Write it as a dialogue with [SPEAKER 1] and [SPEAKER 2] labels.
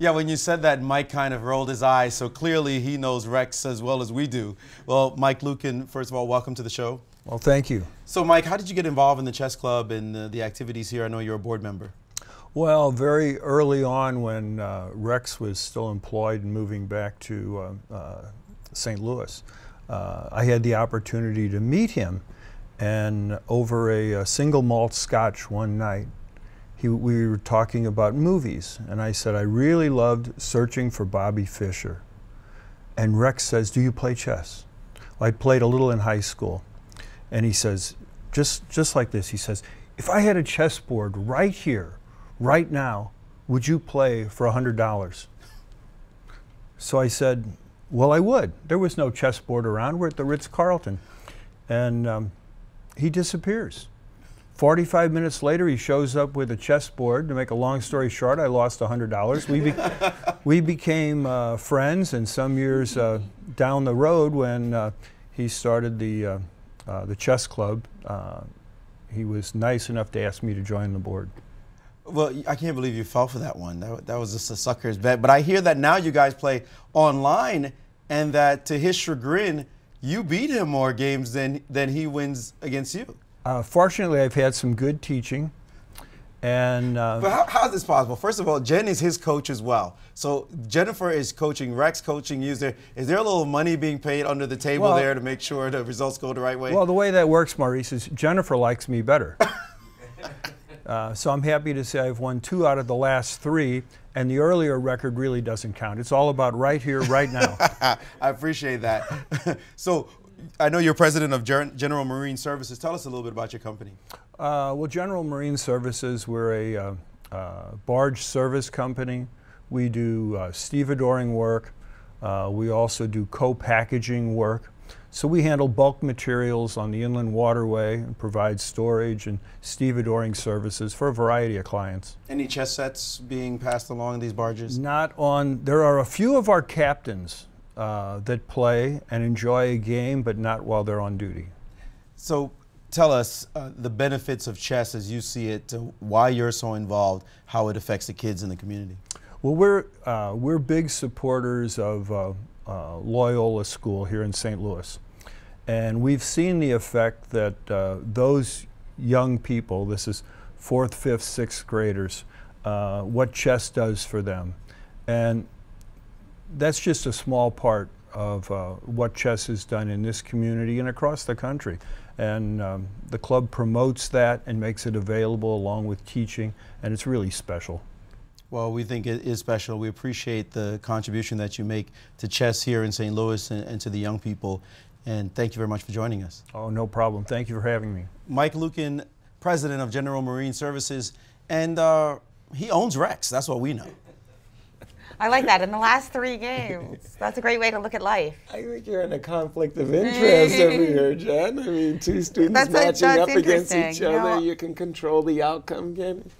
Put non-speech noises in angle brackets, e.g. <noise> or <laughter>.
[SPEAKER 1] Yeah, when you said that, Mike kind of rolled his eyes. So clearly he knows Rex as well as we do. Well, Mike Lukin, first of all, welcome to the show.
[SPEAKER 2] Well, thank you.
[SPEAKER 1] So, Mike, how did you get involved in the chess club and uh, the activities here? I know you're a board member.
[SPEAKER 2] Well, very early on when uh, Rex was still employed and moving back to uh, uh St. Louis, uh, I had the opportunity to meet him and over a, a single malt scotch one night he, we were talking about movies, and I said, I really loved Searching for Bobby Fischer. And Rex says, Do you play chess? Well, I played a little in high school. And he says, just, just like this, he says, If I had a chessboard right here, right now, would you play for $100? So I said, Well, I would. There was no chessboard around. We're at the Ritz Carlton. And um, he disappears. 45 minutes later, he shows up with a chessboard. To make a long story short, I lost $100. We, be <laughs> we became uh, friends, and some years uh, down the road, when uh, he started the, uh, uh, the chess club, uh, he was nice enough to ask me to join the board.
[SPEAKER 1] Well, I can't believe you fell for that one. That, that was just a sucker's bet. But I hear that now you guys play online, and that to his chagrin, you beat him more games than, than he wins against you. Uh, fortunately, I've had some good teaching. And uh, but how, how is this possible? First of all, Jen is his coach as well. So Jennifer is coaching, Rex coaching you. Is there, is there a little money being paid under the table well, there to make sure the results go the right way? Well, the
[SPEAKER 2] way that works, Maurice, is Jennifer likes me better. <laughs> uh, so I'm happy to say I've won two out of the last three, and
[SPEAKER 1] the earlier record really doesn't count. It's all about right here, right now. <laughs> I appreciate that. <laughs> so I know you're president of General Marine Services. Tell us a little bit about your company.
[SPEAKER 2] Uh, well, General Marine Services, we're a uh, uh, barge service company. We do uh, stevedoring work. Uh, we also do co-packaging work. So we handle bulk materials on the inland waterway and provide storage and stevedoring services for a variety of clients.
[SPEAKER 1] Any chess sets being passed along these barges?
[SPEAKER 2] Not on, there are a few of our captains uh, that play and
[SPEAKER 1] enjoy a game, but not while they're on duty. So tell us uh, the benefits of chess as you see it, why you're so involved, how it affects the kids in the community. Well, we're, uh, we're big supporters of uh, uh Loyola School here
[SPEAKER 2] in St. Louis. And we've seen the effect that uh, those young people, this is fourth, fifth, sixth graders, uh, what chess does for them. And that's just a small part of uh, what chess has done in this community and across the country. And um, the club promotes that
[SPEAKER 1] and makes it available along with teaching, and it's really special. Well, we think it is special. We appreciate the contribution that you make to chess here in St. Louis and, and to the young people. And thank you very much for joining us. Oh, no problem. Thank you for having me. Mike Lukin, president of General Marine Services, and uh, he owns Rex. That's what we know.
[SPEAKER 2] I like that. In the last three games, <laughs> that's a great way to look at life. I think you're in a conflict of interest over <laughs> here, Jen. I mean, two students that's matching a, up against each other. You, you can control the outcome, can